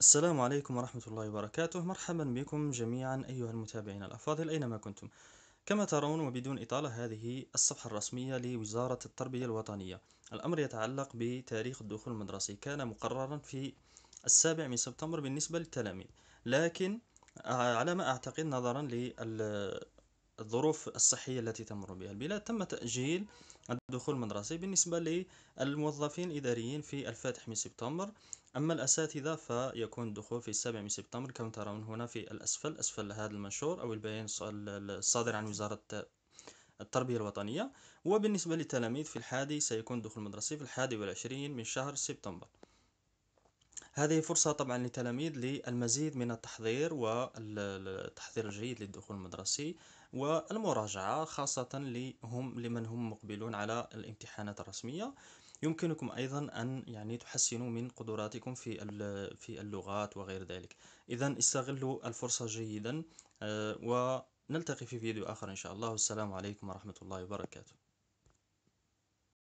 السلام عليكم ورحمة الله وبركاته مرحبا بكم جميعا أيها المتابعين الأفاضل أينما كنتم كما ترون وبدون إطالة هذه الصفحة الرسمية لوزارة التربية الوطنية الأمر يتعلق بتاريخ الدخول المدرسي كان مقررا في السابع من سبتمبر بالنسبة للتلاميذ لكن آه، على ما أعتقد نظرا لل الظروف الصحية التي تمر بها البلاد تم تأجيل الدخول المدرسي بالنسبة للموظفين الإداريين في الفاتح من سبتمبر أما الأساتذة فيكون الدخول في السابع من سبتمبر كما ترون هنا في الأسفل أسفل هذا المنشور أو البيان الصادر عن وزارة التربية الوطنية وبالنسبة للتلاميذ في الحادي سيكون الدخول المدرسي في الحادي والعشرين من شهر سبتمبر هذه فرصة طبعا للتلاميذ للمزيد من التحضير والتحضير الجيد للدخول المدرسي والمراجعة خاصة لهم لمن هم مقبلون على الامتحانات الرسمية يمكنكم أيضا أن يعني تحسنوا من قدراتكم في في اللغات وغير ذلك إذا استغلوا الفرصة جيدا آه، ونلتقي في فيديو آخر إن شاء الله والسلام عليكم ورحمة الله وبركاته